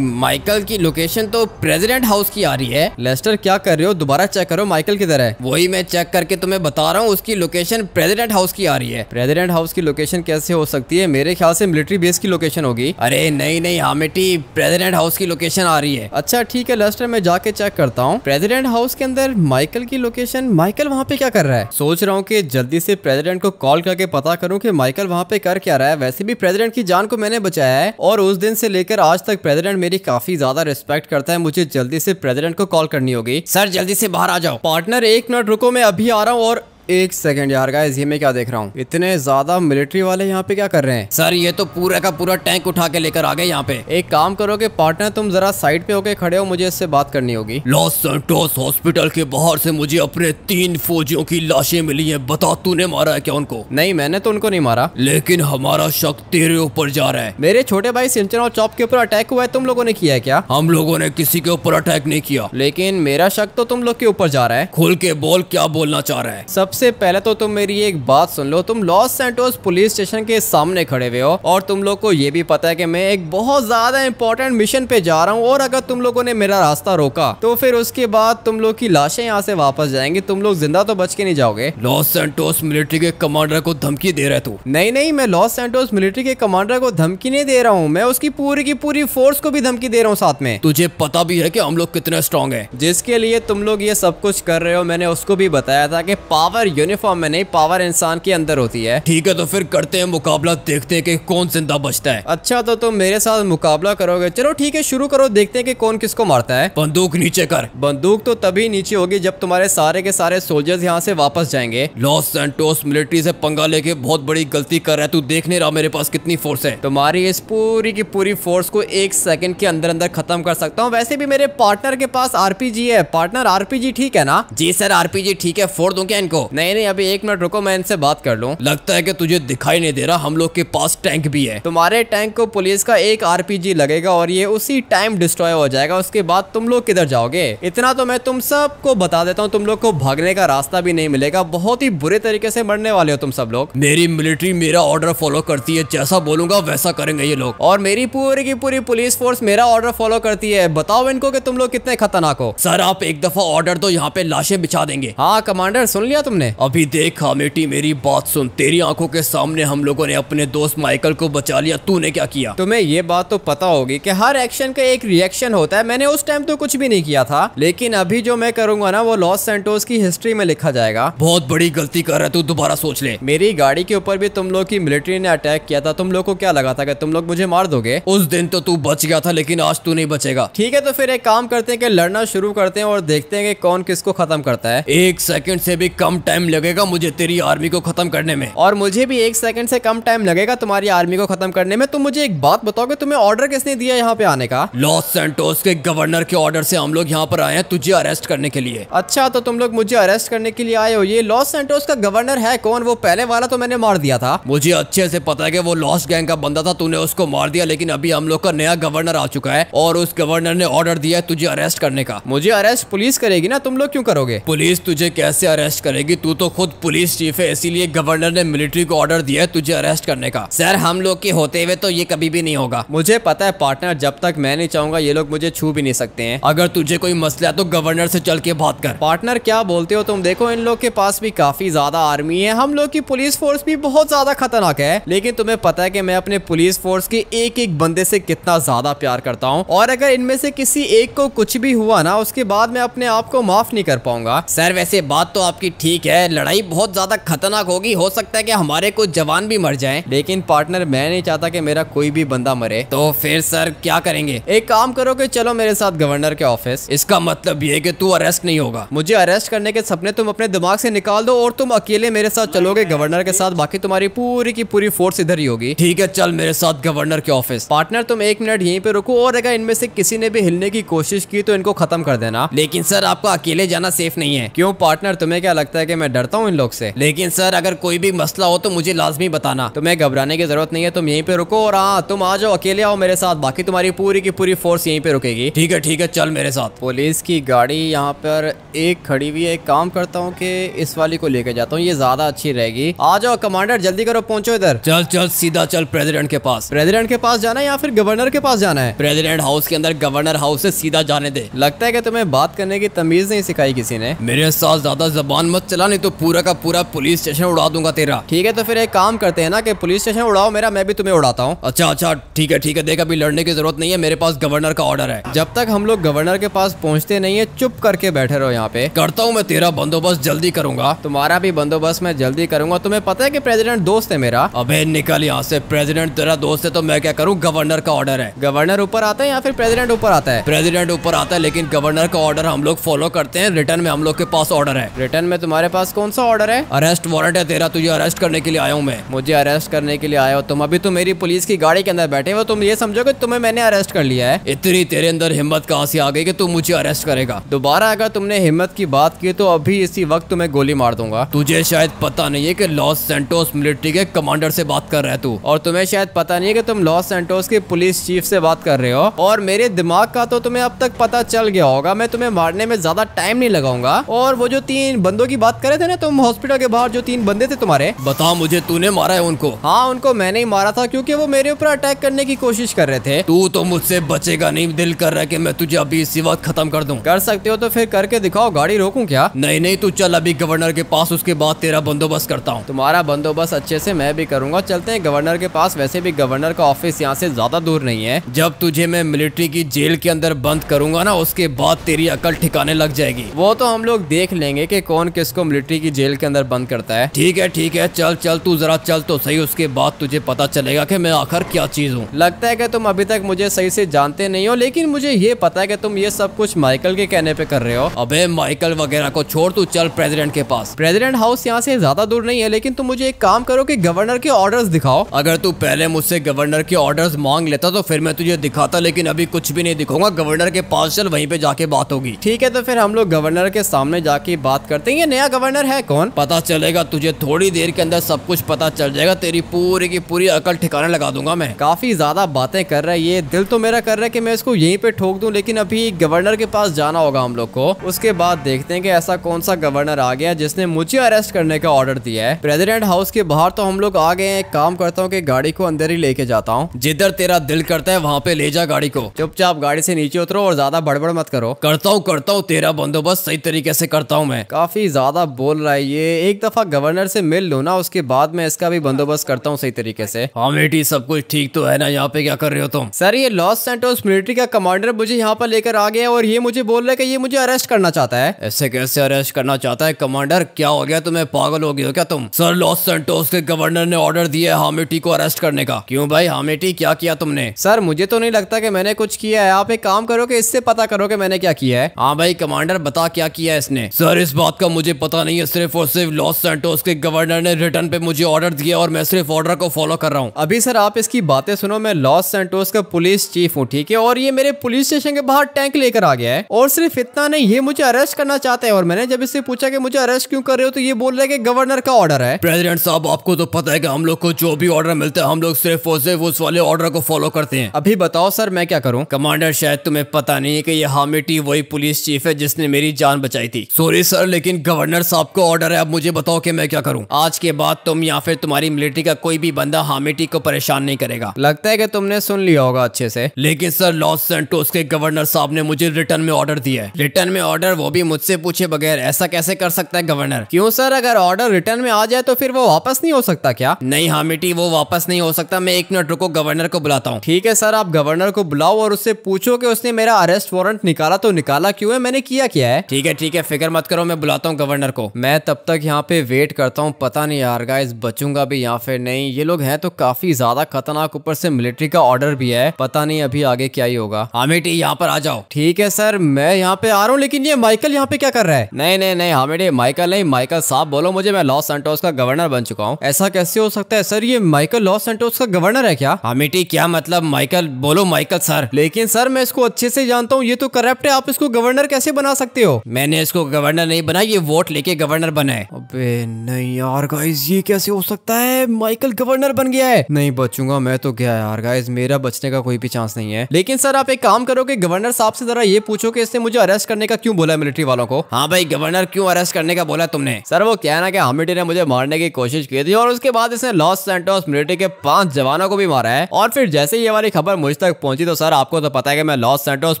[SPEAKER 1] माइकल की लोकेशन तो प्रेजिडेंट हाउस की आ रही है लेस्टर क्या कर रहे हो दोबारा चेक करो माइकल किधर है वही मैं चेक करके तुम्हें बता रहा हूँ उसकी लोकेशन प्रेजिडेंट हाउस की आ रही है प्रेजिडेंट हाउस की लोकेशन कैसे हो सकती है मेरे ख्याल से मिलिट्री बेस की लोकेशन होगी अरे नहीं नहीं हामिटी प्रेजिडेंट हाउस की लोकेशन आ रही है अच्छा ठीक है लेस्टर मैं जा जाके चेक करता हूँ प्रेसिडेंट हाउस के अंदर माइकल की लोकेशन माइकल वहाँ पे क्या कर रहा है सोच रहा हूँ की जल्दी से प्रेसिडेंट को कॉल करके पता करूँ की माइकल वहाँ पे कर क्या रहा है वैसे भी प्रेसिडेंट की जान को मैंने बचाया है और उस दिन से लेकर आज तक प्रेसिडेंट मेरी काफी ज्यादा रिस्पेक्ट करता है मुझे जल्दी से प्रेसिडेंट को कॉल करनी होगी सर जल्दी से बाहर आ जाओ पार्टनर एक मिनट रुको मैं अभी आ रहा हूँ और एक सेकंड यार गाइस ये मैं क्या देख रहा हूँ इतने ज्यादा मिलिट्री वाले यहाँ पे क्या कर रहे हैं सर ये तो पूरा का पूरा टैंक उठा के लेकर आ गए यहाँ पे एक काम करोगे पार्टनर तुम जरा साइड पे होके खड़े हो मुझे इससे बात करनी होगी लॉस सेंटोस हॉस्पिटल के बाहर से मुझे अपने तीन फौजियों की लाशें मिली है बता तूने मारा है क्या उनको नहीं मैंने तो उनको नहीं मारा लेकिन हमारा शक तेरे ऊपर जा रहा है मेरे छोटे भाई सिंचन और चौप के ऊपर अटैक हुआ है तुम लोगों ने किया है क्या हम लोगों ने किसी के ऊपर अटैक नहीं किया लेकिन मेरा शक तो तुम लोग के ऊपर जा रहा है खुल के बोल क्या बोलना चाह रहा है सबसे सबसे पहले तो तुम मेरी एक बात सुन लो तुम लॉस सेंटोस पुलिस स्टेशन के सामने खड़े हुए हो और तुम लोग को ये भी पता है कि मैं एक बहुत ज्यादा इंपॉर्टेंट मिशन पे जा रहा हूँ और अगर तुम लोगों ने मेरा रास्ता रोका तो फिर उसके बाद तुम लोग की लाशें यहाँ से वापस जाएंगी तुम लोग जिंदा तो बच के नहीं जाओगे लॉस सेंटोस मिलिट्री के कमांडर को धमकी दे रहे तू नहीं नहीं मैं लॉस सेंटोस मिलिट्री के कमांडर को धमकी नहीं दे रहा हूँ मैं उसकी पूरी की पूरी फोर्स को भी धमकी दे रहा हूँ साथ में तुझे पता भी है की हम लोग कितने स्ट्रॉन्ग है जिसके लिए तुम लोग ये सब कुछ कर रहे हो मैंने उसको भी बताया था की पावर पावर यूनिफॉर्म में नहीं पावर इंसान के अंदर होती है ठीक है तो फिर करते हैं मुकाबला देखते हैं कि कौन जिंदा बचता है अच्छा तो तुम मेरे साथ मुकाबला करोगे चलो ठीक है शुरू करो देखते हैं कि कौन किसको मारता है बंदूक नीचे कर बंदूक तो तभी नीचे होगी जब तुम्हारे सारे के सारे सोल्जर्स यहाँ से वापस जाएंगे लॉस सेंटोस मिलिट्री से पंगा लेके बहुत बड़ी गलती कर रहा है तू नहीं रहा मेरे पास कितनी फोर्स है तुम्हारी इस पूरी की पूरी फोर्स को एक सेकंड के अंदर अंदर खत्म कर सकता हूँ वैसे भी मेरे पार्टनर के पास आरपीजी है पार्टनर आरपीजी ठीक है ना जी सर आरपीजी ठीक है फोड़ दूंगा इनको नहीं नहीं अभी एक मिनट रुको मैं इनसे बात कर लूँ लगता है की तुझे दिखाई नहीं दे रहा हम लोग के पास टैंक भी है तुम्हारे टैंक को पुलिस का एक आर लगेगा और ये उसी टाइम डिस्ट्रॉय हो जाएगा उसके बाद तुम लोग किधर जाओगे इतना तो मैं तुम सबको बता देता हूँ तुम लोग को भागने का रास्ता भी नहीं मिलेगा बहुत ही बुरे तरीके से मरने वाले हो तुम सब लोग मेरी मिलिट्री मेरा ऑर्डर फॉलो करती है जैसा बोलूंगा वैसा करेंगे ये लोग और मेरी पूरी की पूरी पुलिस फोर्स मेरा ऑर्डर फॉलो करती है बताओ इनको कि तुम लोग कितने खतरनाक हो सर आप एक दफा ऑर्डर दो यहाँ पे लाशें बिछा देंगे हाँ कमांडर सुन लिया तुमने तुमने अभी देख खामेटी मेरी बात सुन तेरी आंखों के सामने हम लोगों ने अपने दोस्त माइकल को बचा लिया तूने क्या किया तुम्हें ये बात तो पता होगी कि हर एक्शन का एक रिएक्शन होता है मैंने उस टाइम तो कुछ भी नहीं किया था लेकिन अभी जो मैं करूंगा ना वो लॉस सेंटोस की हिस्ट्री में लिखा जाएगा बहुत बड़ी गलती कर रहा है तू दोबारा सोच ले मेरी गाड़ी के ऊपर भी तुम लोग की मिलिट्री ने अटैक किया था तुम लोग को क्या लगा था कि तुम लोग मुझे मार दोगे उस दिन तो तू बच गया था लेकिन आज तू नहीं बचेगा ठीक है तो फिर एक काम करते हैं कि लड़ना शुरू करते हैं और देखते हैं कि कौन किसको खत्म करता है एक सेकंड से भी कम टाइम टाइम लगेगा मुझे तेरी आर्मी को खत्म करने में और मुझे भी एक सेकंड से कम टाइम लगेगा तुम्हारी आर्मी को खत्म करने में तुम मुझे एक बात बताओगे तुम्हें ऑर्डर किसने दिया यहाँ पे आने का लॉस सेंटोस के गवर्नर के ऑर्डर से हम लोग यहाँ पर आए हैं तुझे अरेस्ट करने के लिए अच्छा तो तुम लोग मुझे अरेस्ट करने के लिए आए हो ये लॉस सेंटोस का गवर्नर है कौन वो पहले वाला तो मैंने मार दिया था मुझे अच्छे से पता है की वो लॉस गैंग का बंदा था तूने उसको मार दिया लेकिन अभी हम लोग का नया गवर्नर आ चुका है और उस गवर्नर ने ऑर्डर दिया है तुझे अरेस्ट करने का मुझे अरेस्ट पुलिस करेगी ना तुम लोग क्यों करोगे पुलिस तुझे कैसे अरेस्ट करेगी तू तो खुद पुलिस चीफ है इसीलिए गवर्नर ने मिलिट्री को ऑर्डर दिया है तुझे अरेस्ट करने का सर हम लोग के होते हुए तो ये कभी भी नहीं होगा मुझे पता है पार्टनर जब तक मैं नहीं चाहूंगा ये लोग मुझे छू भी नहीं सकते हैं अगर तुझे कोई मसला है तो गवर्नर से चल के बात कर पार्टनर क्या बोलते हो तुम देखो इन लोग के पास भी काफी ज्यादा आर्मी है हम लोग की पुलिस फोर्स भी बहुत ज्यादा खतरनाक है लेकिन तुम्हें पता है की मैं अपने पुलिस फोर्स के एक एक बंदे से कितना ज्यादा प्यार करता हूँ और अगर इनमें से किसी एक को कुछ भी हुआ ना उसके बाद मैं अपने आप को माफ नहीं कर पाऊंगा सर वैसे बात तो आपकी ठीक है है लड़ाई बहुत ज्यादा खतरनाक होगी हो सकता है कि हमारे कुछ जवान भी मर जाए लेकिन पार्टनर मैं नहीं चाहता कि मेरा कोई भी बंदा मरे तो फिर सर क्या करेंगे एक काम करो कि चलो मेरे साथ गवर्नर के ऑफिस इसका मतलब ये कि तू अरेस्ट नहीं होगा मुझे अरेस्ट करने के सपने तुम अपने दिमाग से निकाल दो और तुम अकेले मेरे साथ चलोगे गवर्नर के साथ बाकी तुम्हारी पूरी की पूरी फोर्स इधर ही होगी ठीक है चल मेरे साथ गवर्नर के ऑफिस पार्टनर तुम एक मिनट यहीं पे रुको और अगर इनमें से किसी ने भी हिलने की कोशिश की तो इनको खत्म कर देना लेकिन सर आपको अकेले जाना सेफ नहीं है क्यों पार्टनर तुम्हें क्या लगता है कि मैं डरता हूँ इन लोग से लेकिन सर अगर कोई भी मसला हो तो मुझे लाजमी बताना तुम्हें तो घबराने की जरूरत नहीं है तुम यहीं पे रुको और हाँ तुम आ जाओ अकेले आओ मेरे साथ बाकी तुम्हारी पूरी की पूरी फोर्स यहीं पे रुकेगी ठीक है ठीक है चल मेरे साथ पुलिस की गाड़ी यहाँ पर एक खड़ी हुई है एक काम करता हूँ की इस वाली को लेकर जाता हूँ ये ज्यादा अच्छी रहेगी आ जाओ कमांडर जल्दी करो पहुंचो इधर चल चल सीधा चल प्रेसिडेंट के पास प्रेसिडेंट के पास जाना है या फिर गवर्नर के पास जाना है प्रेसिडेंट हाउस के अंदर गवर्नर हाउस से सीधा जाने दे लगता है कि तुम्हें बात करने की तमीज नहीं सिखाई किसी ने मेरे साथ ज्यादा जबान मत चलाना नहीं तो पूरा का पूरा पुलिस स्टेशन उड़ा दूंगा तेरा ठीक है तो फिर एक काम करते हैं ना कि पुलिस स्टेशन उड़ाओ मेरा मैं भी तुम्हें उड़ाता हूँ अच्छा अच्छा ठीक है ठीक है देख अभी लड़ने की जरूरत नहीं है मेरे पास गवर्नर का ऑर्डर है जब तक हम लोग गवर्नर के पास पहुँचते नहीं है चुप करके बैठे रहो यहाँ पे करता हूँ मैं तेरा बंदोबस्त जल्दी करूंगा तुम्हारा भी बंदोबस्त मैं जल्दी करूंगा तुम्हें पता है की प्रेजिडेंट दोस्त है मेरा अभे निकल यहाँ से प्रेजिडेंट तेरा दोस्त है तो मैं क्या करूँ गवर्नर का ऑर्डर है गवर्नर ऊपर आता है या फिर प्रेसिडेंट ऊपर आता है प्रेजिडेंट ऊपर आता है लेकिन गवर्नर का ऑर्डर हम लोग फॉलो करते हैं रिटर्न में हम लोग के पास ऑर्डर है रिटर्न में तुम्हारे पास कौन सा ऑर्डर है अरेस्ट वारंट है तेरा तुझे अरेस्ट करने के लिए आया हूँ मैं मुझे अरेस्ट करने के लिए आया हो तुम अभी तो मेरी पुलिस की गाड़ी के अंदर बैठे हो तुम ये समझो कि तुम्हें मैंने अरेस्ट कर लिया है इतनी तेरे अंदर हिम्मत कहाँ से आ गई कि तुम मुझे अरेस्ट करेगा दोबारा अगर तुमने हिम्मत की बात की तो अभी इसी वक्त तुम्हें गोली मार दूंगा तुझे शायद पता नहीं है की लॉस सेंटोस मिलिट्री के कमांडर से बात कर रहे तू और तुम्हें शायद पता नहीं है की तुम लॉस सेंटोस के पुलिस चीफ से बात कर रहे हो और मेरे दिमाग का तो तुम्हें अब तक पता चल गया होगा मैं तुम्हें मारने में ज्यादा टाइम नहीं लगाऊंगा और वो जो तीन बंदों की बात कर रहे थे ना तुम हॉस्पिटल के बाहर जो तीन बंदे थे तुम्हारे बताओ मुझे तूने मारा है उनको हाँ उनको मैंने ही मारा था क्यूँकी वो मेरे ऊपर अटैक करने की कोशिश कर रहे थे तू तो मुझसे बचेगा नहीं दिल कर रहा है की मैं तुझे अभी इसी वक्त खत्म कर दूँ कर सकते हो तो फिर करके दिखाओ गाड़ी रोकू क्या नहीं नहीं तू चल अभी गवर्नर के पास उसके बाद तेरा बंदोबस्त करता हूँ तुम्हारा बंदोबस्त अच्छे से मैं भी करूंगा चलते हैं गवर्नर के पास वैसे भी गवर्नर का ऑफिस यहाँ से ज्यादा दूर नहीं है जब तुझे मैं मिलिट्री की जेल के अंदर बंद करूंगा ना उसके बाद तेरी अकल ठिकाने लग जाएगी वो तो हम लोग देख लेंगे की कौन किसको मिलिट्री की जेल के अंदर बंद करता है ठीक है ठीक है चल चल तू जरा चल तो सही उसके बाद तुझे पता चलेगा की मैं आखिर क्या चीज हूँ लगता है की तुम अभी तक मुझे सही से जानते नहीं हो लेकिन मुझे ये पता है की तुम ये सब कुछ माइकल के कहने पे कर रहे हो अबे माइकल वगैरह को छोड़ तू चल प्रेसिडेंट के पास प्रेसिडेंट हाउस यहाँ से ज्यादा दूर नहीं है लेकिन तुम मुझे एक काम करो कि गवर्नर के ऑर्डर्स दिखाओ अगर तू पहले मुझसे गवर्नर के ऑर्डर्स मांग लेता तो फिर मैं तुझे दिखाता लेकिन अभी कुछ भी नहीं दिखाऊंगा गवर्नर के पास चल वहीं पे जाके बात होगी ठीक है तो फिर हम लोग गवर्नर के सामने जाके बात करते हैं ये नया गवर्नर है कौन पता चलेगा तुझे थोड़ी देर के अंदर सब कुछ पता चल जाएगा तेरी पूरी की पूरी अकल ठिकाने लगा दूंगा मैं काफी ज्यादा बातें कर रहा है ये दिल तो मेरा कर रहा है की मैं इसको यही पे ठोक दूँ लेकिन अभी गवर्नर के पास जाना होगा हम लोग को उसके बाद देखते हैं की ऐसा कौन सा गवर्नर आ गया जिसने मुझे अरेस्ट करने का ऑर्डर दिया है प्रेसिडेंट हाउस के बाहर तो हम लोग आ गए हैं काम करता हूँ की गाड़ी को अंदर ही लेके जाता हूँ जिधर तेरा दिल करता है वहाँ पे ले जा गाड़ी को चुपचाप गाड़ी से नीचे उतरो और ज्यादा बड़बड़ मत करो करता हूँ करता हूँ तेरा बंदोबस्त सही तरीके से करता हूँ मैं काफी ज्यादा बोल रहा है ये एक दफा गवर्नर से मिल लो ना उसके बाद मैं इसका भी बंदोबस्त करता हूँ सही तरीके से हाँ बेटी सब कुछ ठीक तो है ना यहाँ पे क्या कर रहे हो तुम सर ये लॉस सेंटोस मिलिट्री का कमांडर मुझे यहाँ पर लेकर आ गया और ये मुझे बोल रहा है की ये मुझे अरेस्ट करना चाहता है ऐसे कैसे अरेस्ट करना चाहता है कमांडर क्या हो गया तुम्हें पागल हो गया हो क्या तुम सर लॉस सेंटोस के गवर्नर ने ऑर्डर दिया है हामेटी को अरेस्ट करने का क्यों भाई हामेटी क्या किया तुमने सर मुझे तो नहीं लगता कि मैंने कुछ किया है आप एक काम करो कि इससे पता करो कि मैंने क्या किया है हाँ भाई कमांडर बता क्या किया है इसने सर इस बात का मुझे पता पता नहीं है सिर्फ और सिर्फ लॉस सेंटोस के गवर्नर ने रिटर्न पे मुझे ऑर्डर दिया और मैं सिर्फ ऑर्डर को फॉलो कर रहा हूँ अभी सर आप इसकी बातें सुनो मैं लॉस सेंटोस का पुलिस चीफ हूँ ठीक है और ये मेरे पुलिस स्टेशन के बाहर टैंक लेकर आ गया है और सिर्फ इतना नहीं ये मुझे अरेस्ट करना चाहते है और मैंने जब इससे पूछा की मुझे अरेस्ट क्यों कर रहे हो तो ये बोल रहे की गवर्नर का ऑर्डर है प्रेसिडेंट साहब आपको तो पता है की हम लोग को जो भी ऑर्डर मिलता है हम लोग सिर्फ और सिर्फ उस वाले ऑर्डर को फॉलो करते हैं अभी बताओ सर मैं क्या करूँ कमांडर शायद तुम्हें पता नहीं है की ये हामिटी वही पुलिस चीफ है जिसने मेरी जान बचाई थी सॉरी सर लेकिन गवर्नर आपको ऑर्डर है अब मुझे बताओ कि मैं क्या करूँ आज के बाद तुम या फिर तुम्हारी मिलिट्री का कोई भी बंदा हामिटी को परेशान नहीं करेगा लगता है कि तुमने सुन लिया होगा अच्छे से लेकिन सर लॉस सेंटोस के गवर्नर साहब ने मुझे रिटर्न में ऑर्डर दिया है रिटर्न में ऑर्डर वो भी मुझसे पूछे बगैर ऐसा कैसे कर सकता है गवर्नर क्यूँ सर अगर ऑर्डर रिटर्न में आ जाए तो फिर वो वापस नहीं हो सकता क्या नहीं हामिटी वो वापस नहीं हो सकता मैं एक मिनट रुको गवर्नर को बुलाता हूँ ठीक है सर आप गवर्नर को बुलाओ और उससे पूछो की उसने मेरा अरेस्ट वारंट निकाला तो निकाला क्यूँ मैंने किया क्या है ठीक है ठीक है फिक्र मत करो मैं बुलाता हूँ गवर्नर को को मैं तब तक यहाँ पे वेट करता हूँ पता नहीं यार गाइस बचूंगा भी या फिर नहीं ये लोग हैं तो काफी ज्यादा खतरनाक ऊपर से मिलिट्री का ऑर्डर भी है पता नहीं अभी आगे क्या ही होगा हामिटी यहाँ पर आ जाओ ठीक है सर मैं यहाँ पे आ रहा हूँ लेकिन ये माइकल यहाँ पे क्या कर रहा है नहीं नहीं नहीं हामिटी माइकल नहीं माइकल साहब बोलो मुझे मैं लॉस सेंटोस का गवर्नर बन चुका हूँ ऐसा कैसे हो सकता है सर ये माइकल लॉस सेंटोस का गवर्नर है क्या हामिटी क्या मतलब माइकल बोलो माइकल सर लेकिन सर मैं इसको अच्छे से जानता हूँ ये तो करप्ट है आप इसको गवर्नर कैसे बना सकते हो मैंने इसको गवर्नर नहीं बना ये वोट लेके के गवर्नर बने अबे नहीं यार गाइस ये कैसे हो सकता है माइकल गवर्नर बन गया है नहीं बचूंगा मैं तो गया यार गाइस मेरा बचने का कोई भी चांस नहीं है लेकिन सर आप एक काम करो कि गवर्नर साहब से जरा ये पूछो कि इसने मुझे अरेस्ट करने का क्यों बोला मिलिट्री वालों को हाँ भाई गवर्नर क्यों अरेस्ट करने का बोला तुमने सर वो क्या ना कि हमिटी ने मुझे मारने की कोशिश की थी और उसके बाद इसने लॉस सेंटोस मिलिट्री के पांच जवानों को भी मारा है और फिर जैसे ही ये वाली खबर मुझ तक पहुंची तो सर आपको तो पता है कि मैं लॉस सेंटोस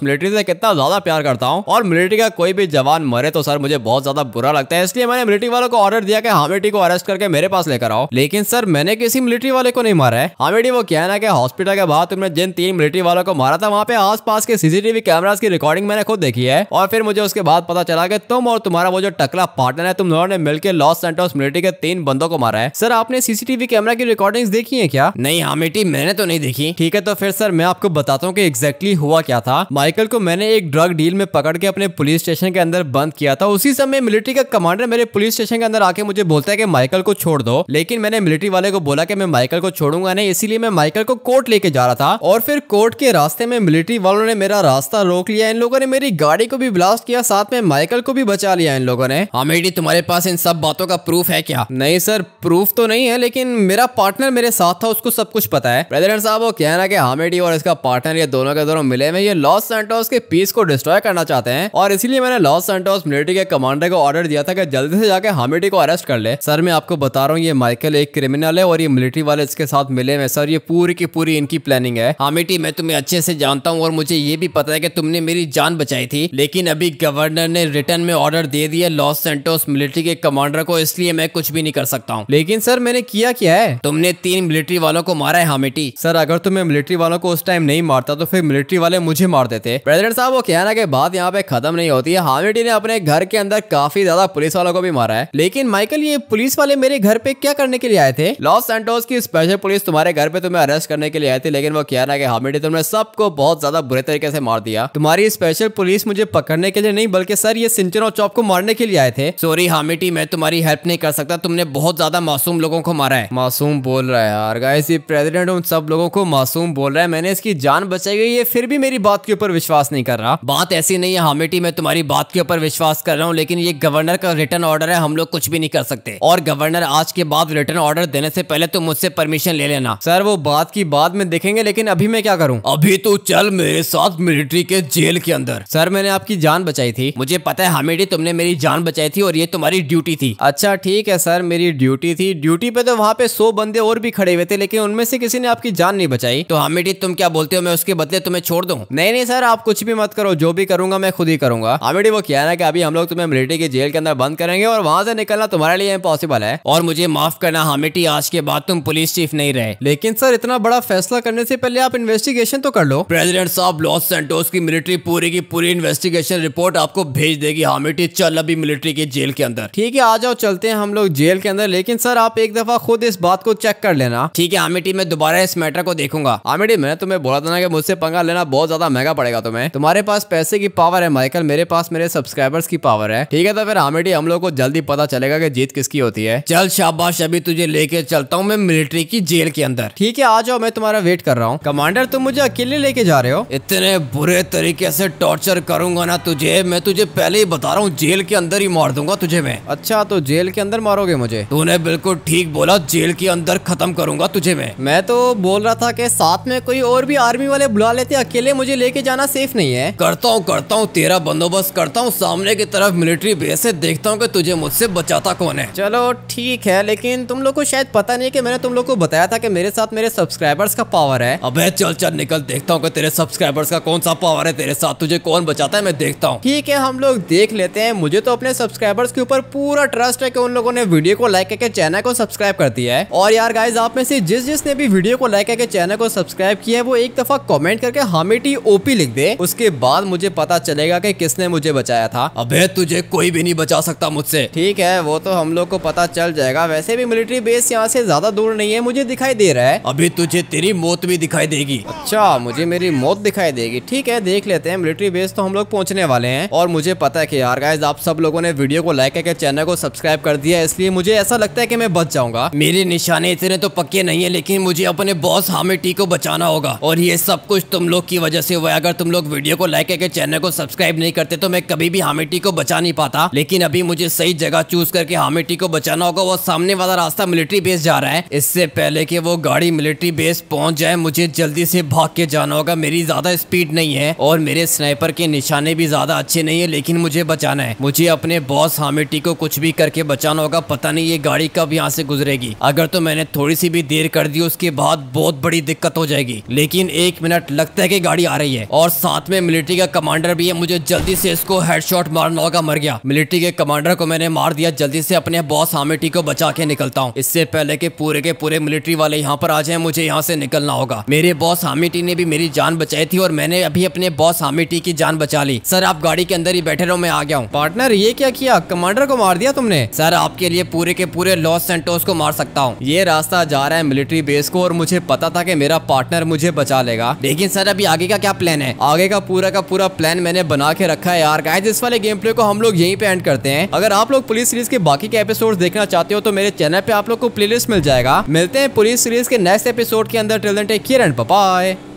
[SPEAKER 1] मिलिट्री से कितना ज्यादा प्यार करता हूँ और मिलिट्री का कोई भी जवान मरे तो सर मुझे बहुत ज्यादा बुरा लगता जाता है इसलिए मैंने मिलिट्री वालों को ऑर्डर दिया कि हामेटी को अरेस्ट करके मेरे पास लेकर आओ लेकिन सर मैंने किसी मिलिट्री वाले को नहीं मारा है हामेटी वो क्या ना कि हॉस्पिटल के बाद तुमने जिन तीन मिलिट्री वालों को मारा था वहाँ पे आसपास के सीसीटीवी कैमराज की रिकॉर्डिंग मैंने खुद देखी है और फिर मुझे उसके बाद पता चला कि तुम और तुम्हारा वो जो टकला पार्टनर है तुम दोनों ने मिलकर लॉस सेंटोस मिलिट्री के तीन बंदों को मारा है सर आपने सीसीटीवी कैमरा की रिकॉर्डिंग देखी है क्या नहीं हामेटी मैंने तो नहीं देखी ठीक है तो फिर सर मैं आपको बताता हूँ की एग्जैक्टली हुआ क्या था माइकल को मैंने एक ड्रग डील में पकड़ के अपने पुलिस स्टेशन के अंदर बंद किया था उसी समय मिलिट्री का कमांडर मेरे पुलिस स्टेशन के अंदर आके मुझे बोलता है कि माइकल को छोड़ दो लेकिन मैंने मिलिट्री वाले को बोला कि मैं माइकल को छोड़ूंगा नहीं इसीलिए मैं माइकल को कोर्ट लेके जा रहा था और फिर कोर्ट के रास्ते में मिलिट्री वालों ने मेरा रास्ता रोक लिया इन लोगों ने मेरी गाड़ी को भी ब्लास्ट किया साथ में माइकल को भी बचा लिया इन लोगों ने हमेडी हाँ, तुम्हारे पास इन सब बातों का प्रूफ है क्या नहीं सर प्रूफ तो नहीं है लेकिन मेरा पार्टनर मेरे साथ था उसको सब कुछ पता है प्रेसिडेंट साहब वो कहना कि हामिडी और इसका पार्टनर ये दोनों के दोनों मिले में ये लॉस सेंटोस के पीस को डिस्ट्रॉय करना चाहते हैं और इसीलिए मैंने लॉस सेंटोस मिलिट्री के कमांडर को ऑर्डर दिया था कहता है कि जल्दी से जाके हामिडी को अरेस्ट कर ले सर मैं आपको बता रहा हूँ ये माइकल एक क्रिमिनल है और ये मिलिट्री वाले इसके साथ मिले हुए सर ये पूरी की पूरी इनकी प्लानिंग है हामिटी मैं तुम्हें अच्छे से जानता हूँ और मुझे ये भी पता है कि तुमने मेरी जान बचाई थी लेकिन अभी गवर्नर ने रिटर्न में ऑर्डर दे दिया लॉस सेंटोस मिलिट्री के कमांडर को इसलिए मैं कुछ भी नहीं कर सकता हूँ लेकिन सर मैंने किया क्या है तुमने तीन मिलिट्री वालों को मारा है हामिटी सर अगर तुम्हें मिलिट्री वालों को उस टाइम नहीं मारता तो फिर मिलिट्री वाले मुझे मार देते प्रेसिडेंट साहब वो कहना के बाद यहाँ पे खत्म नहीं होती है हामिटी ने अपने घर के अंदर काफी ज्यादा पुलिस वालों को भी मारा है लेकिन माइकल ये पुलिस वाले मेरे घर पे क्या करने के लिए आए थे लॉस एंटोस की स्पेशल पुलिस तुम्हारे घर पे तुम्हें अरेस्ट करने के लिए आए थे लेकिन वो क्या ना कि हामिडी तुमने सबको बहुत ज्यादा बुरे तरीके से मार दिया तुम्हारी स्पेशल पुलिस मुझे पकड़ने के लिए नहीं बल्कि सर ये सिंचन और चौप को मारने के लिए आए थे सॉरी हामिटी मैं तुम्हारी हेल्प नहीं कर सकता तुमने बहुत ज्यादा मासूम लोगों को मारा है मासूम बोल रहा है यार गाइस ये प्रेसिडेंट उन सब लोगों को मासूम बोल रहा है मैंने इसकी जान बचाई गई है फिर भी मेरी बात के ऊपर विश्वास नहीं कर रहा बात ऐसी नहीं है हामिटी मैं तुम्हारी बात के ऊपर विश्वास कर रहा हूँ लेकिन ये गवर्नर का का रिटर्न ऑर्डर है हम लोग कुछ भी नहीं कर सकते और गवर्नर आज के बाद रिटर्न ऑर्डर देने से पहले तुम तो मुझसे परमिशन ले लेना सर वो बात की बाद में देखेंगे लेकिन अभी मैं क्या करूँ अभी तो चल मेरे साथ मिलिट्री के जेल के अंदर सर मैंने आपकी जान बचाई थी मुझे पता है हमेडी तुमने मेरी जान बचाई थी और ये तुम्हारी ड्यूटी थी अच्छा ठीक है सर मेरी ड्यूटी थी ड्यूटी पे तो वहाँ पे सौ बंदे और भी खड़े हुए थे लेकिन उनमें से किसी ने आपकी जान नहीं बचाई तो हामिडी तुम क्या बोलते हो मैं उसके बदले तुम्हें छोड़ दूँ नहीं नहीं सर आप कुछ भी मत करो जो भी करूंगा मैं खुद ही करूंगा हामिडी वो क्या है ना कि अभी हम लोग तुम्हें मिलिट्री के जेल के अंदर बंद करेंगे और वहाँ से निकलना तुम्हारे लिए इम्पॉसिबल है और मुझे माफ करना हामिटी आज के बाद तुम पुलिस चीफ नहीं रहे लेकिन सर इतना बड़ा फैसला करने से पहले आप इन्वेस्टिगेशन तो कर लो प्रेसिडेंट साहब लॉस सेंटोस की मिलिट्री पूरी की पूरी इन्वेस्टिगेशन रिपोर्ट आपको भेज देगी हामिटी चल अभी मिलिट्री के जेल के अंदर ठीक है आ जाओ चलते हैं हम लोग जेल के अंदर लेकिन सर आप एक दफा खुद इस बात को चेक कर लेना ठीक है हामिटी मैं दोबारा इस मैटर को देखूंगा हामिटी मैंने तुम्हें बोला था ना कि मुझसे पंगा लेना बहुत ज्यादा महंगा पड़ेगा तुम्हें तुम्हारे पास पैसे की पावर है माइकल मेरे पास मेरे सब्सक्राइबर्स की पावर है ठीक है तो फिर हामिटी भी हम लोग को जल्दी पता चलेगा कि जीत किसकी होती है चल शाबाश अभी तुझे लेके चलता हूँ मैं मिलिट्री की जेल के अंदर ठीक है आ जाओ मैं तुम्हारा वेट कर रहा हूँ कमांडर तुम मुझे अकेले लेके जा रहे हो इतने बुरे तरीके से टॉर्चर करूंगा ना तुझे मैं तुझे पहले ही बता रहा हूँ जेल के अंदर ही मार दूंगा तुझे मैं अच्छा तो जेल के अंदर मारोगे मुझे तूने बिल्कुल ठीक बोला जेल के अंदर खत्म करूंगा तुझे मैं मैं तो बोल रहा था कि साथ में कोई और भी आर्मी वाले बुला लेते अकेले मुझे लेके जाना सेफ नहीं है करता हूँ करता हूँ तेरा बंदोबस्त करता हूँ सामने की तरफ मिलिट्री बेस है देख देखता हूँ कि तुझे मुझसे बचाता कौन है चलो ठीक है लेकिन तुम लोग को शायद पता नहीं है कि मैंने तुम लोग को बताया था कि मेरे साथ मेरे सब्सक्राइबर्स का पावर है अब चल चल निकल देखता हूँ तेरे सब्सक्राइबर्स का कौन सा पावर है तेरे साथ तुझे कौन बचाता है मैं देखता हूँ ठीक है हम लोग देख लेते हैं मुझे तो अपने सब्सक्राइबर्स के ऊपर पूरा ट्रस्ट है की उन लोगों ने वीडियो को लाइक करके चैनल को सब्सक्राइब कर दिया है और यार गाइज आप में से जिस जिसने भी वीडियो को लाइक करके चैनल को सब्सक्राइब किया है वो एक दफा कॉमेंट करके हमेटी ओपी लिख दे उसके बाद मुझे पता चलेगा की किसने मुझे बचाया था अब तुझे कोई भी नहीं बचा सकता मुझसे ठीक है वो तो हम लोग को पता चल जाएगा वैसे भी मिलिट्री बेस यहाँ से ज्यादा दूर नहीं है मुझे दिखाई दे रहा है अभी तुझे तेरी मौत भी दिखाई देगी अच्छा मुझे मेरी मौत दिखाई देगी ठीक है देख लेते हैं मिलिट्री बेस तो हम लोग पहुँचने वाले हैं और मुझे पता है की यार गाइज आप सब लोगों ने वीडियो को लाइक करके चैनल को सब्सक्राइब कर दिया इसलिए मुझे ऐसा लगता है की मैं बच जाऊंगा मेरे निशाने इतने तो पक्के नहीं है लेकिन मुझे अपने बॉस हामिद टी को बचाना होगा और ये सब कुछ तुम लोग की वजह से हुआ अगर तुम लोग वीडियो को लाइक करके चैनल को सब्सक्राइब नहीं करते तो मैं कभी भी हामिटी को बचा नहीं पाता लेकिन अभी मुझे सही जगह चूज करके हामिटी को बचाना होगा वो सामने वाला रास्ता मिलिट्री बेस जा रहा है इससे पहले कि वो गाड़ी मिलिट्री बेस पहुंच जाए मुझे जल्दी से भाग के जाना होगा मेरी ज्यादा स्पीड नहीं है और मेरे स्नाइपर के निशाने भी ज्यादा अच्छे नहीं है लेकिन मुझे बचाना है मुझे अपने बॉस हामिटी को कुछ भी करके बचाना होगा पता नहीं ये गाड़ी कब यहाँ से गुजरेगी अगर तो मैंने थोड़ी सी भी देर कर दी उसके बाद बहुत बड़ी दिक्कत हो जाएगी लेकिन एक मिनट लगता है कि गाड़ी आ रही है और साथ में मिलिट्री का कमांडर भी है मुझे जल्दी से इसको हेडशॉट मारना होगा मर गया मिलिट्री के कमांडर को मैंने मार दिया जल्दी से अपने बॉस हामिटी को बचा के निकलता हूँ इससे पहले के पूरे के पूरे मिलिट्री वाले यहाँ पर आ जाए मुझे यहाँ से निकलना होगा मेरे बॉस हामिटी ने भी मेरी जान बचाई थी और मैंने अभी अपने बॉस हामिटी की जान बचा ली सर आप गाड़ी के अंदर ही बैठे रहो मैं आ गया हूँ पार्टनर ये क्या किया कमांडर को मार दिया तुमने सर आपके लिए पूरे के पूरे लॉस सेंटोस को मार सकता हूँ ये रास्ता जा रहा है मिलिट्री बेस को और मुझे पता था की मेरा पार्टनर मुझे बचा लेगा लेकिन सर अभी आगे का क्या प्लान है आगे का पूरा का पूरा प्लान मैंने बना के रखा है यार गाइस इस वाले गेम प्ले को हम लोग यहीं पे एंड करते हैं हैं अगर आप लोग पुलिस सीरीज के बाकी के एपिसोड देखना चाहते हो तो मेरे चैनल पे आप लोग को प्लेलिस्ट मिल जाएगा मिलते हैं पुलिस सीरीज के नेक्स्ट एपिसोड के अंदर टेलेंट किरण